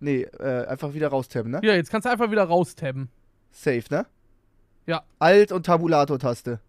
Nee, äh, einfach wieder raustabben, ne? Ja, jetzt kannst du einfach wieder raustabben. Safe, ne? Ja. Alt und Tabulator-Taste.